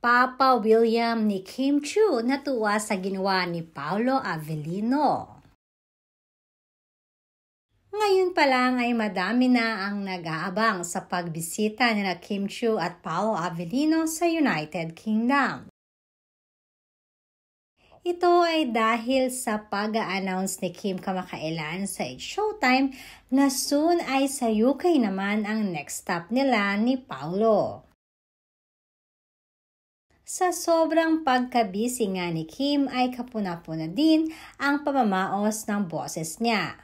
Papa William ni Kim Chu natuwa sa ginawa ni Paolo Avellino. Ngayon pa lang ay madami na ang nag-aabang sa pagbisita ni na Kim Chu at Paolo Avellino sa United Kingdom. Ito ay dahil sa pag-announce ni Kim kamakailan sa Showtime na soon ay sa UK naman ang next stop nila ni Paolo. Sa sobrang pagkabisi nga ni Kim ay kapuna-puna din ang pamamaos ng boses niya.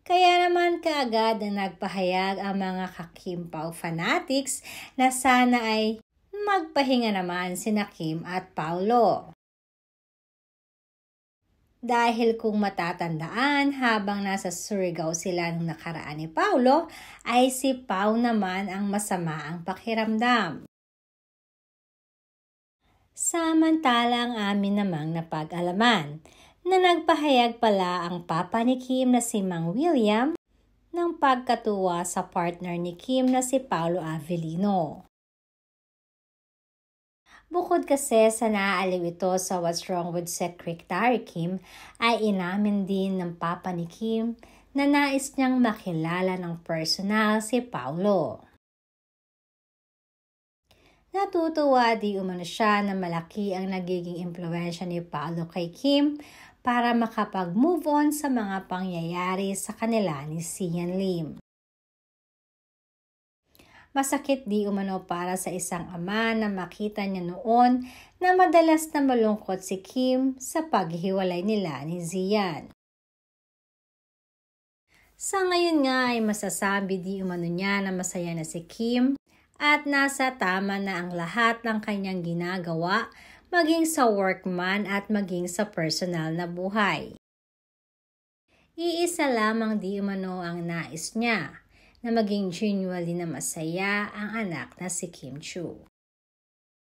Kaya naman kaagad na nagpahayag ang mga kakimpaw fanatics na sana ay magpahinga naman si Kim at Paolo. Dahil kung matatandaan, habang nasa Surigao sila nung nakaraan ni Paolo, ay si Pau naman ang masama ang pakiramdam. Samantalang amin namang napag-alaman na nagpahayag pala ang papa ni Kim na si Mang William ng pagkatuwa sa partner ni Kim na si Paolo Avellino. Bukod kasi sa naaaliw ito sa What's Wrong with Secretary Kim, ay inamin din ng papa ni Kim na nais niyang makilala ng personal si Paolo. Natutuwa di umano siya na malaki ang nagiging impluensya ni Paolo kay Kim para makapag-move on sa mga pangyayari sa kanila ni Sian Lim. Masakit di umano para sa isang ama na makita niya noon na madalas na malungkot si Kim sa paghiwalay nila ni Zian. Sa ngayon nga ay masasabi di umano niya na masaya na si Kim at nasa tama na ang lahat ng kanyang ginagawa maging sa work man at maging sa personal na buhay. Iisa lamang di umano ang nais niya na maging genuinely na masaya ang anak na si Kim Chu.